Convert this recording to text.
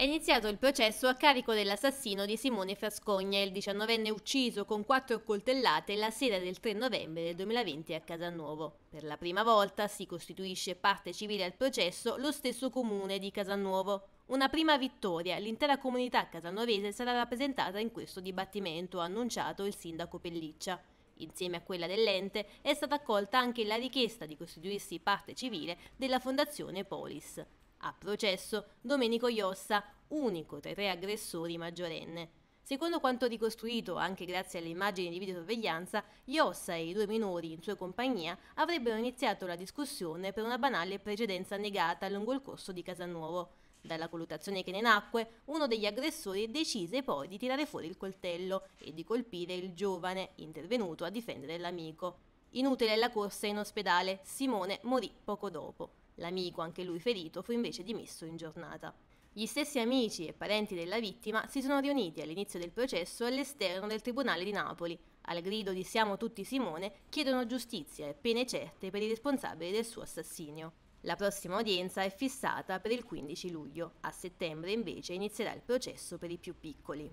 è iniziato il processo a carico dell'assassino di Simone Frascogna, il 19enne ucciso con quattro coltellate la sera del 3 novembre del 2020 a Casanuovo. Per la prima volta si costituisce parte civile al processo lo stesso comune di Casanuovo. Una prima vittoria, l'intera comunità casanovese sarà rappresentata in questo dibattimento, ha annunciato il sindaco Pelliccia. Insieme a quella dell'ente è stata accolta anche la richiesta di costituirsi parte civile della Fondazione Polis. A processo Domenico Iossa, unico tra i tre aggressori maggiorenne. Secondo quanto ricostruito anche grazie alle immagini di videosorveglianza, Iossa e i due minori in sua compagnia avrebbero iniziato la discussione per una banale precedenza negata lungo il corso di Casanuovo. Dalla colluttazione che ne nacque, uno degli aggressori decise poi di tirare fuori il coltello e di colpire il giovane, intervenuto a difendere l'amico. Inutile la corsa in ospedale, Simone morì poco dopo. L'amico, anche lui ferito, fu invece dimesso in giornata. Gli stessi amici e parenti della vittima si sono riuniti all'inizio del processo all'esterno del Tribunale di Napoli. Al grido di Siamo tutti Simone chiedono giustizia e pene certe per i responsabili del suo assassinio. La prossima udienza è fissata per il 15 luglio. A settembre invece inizierà il processo per i più piccoli.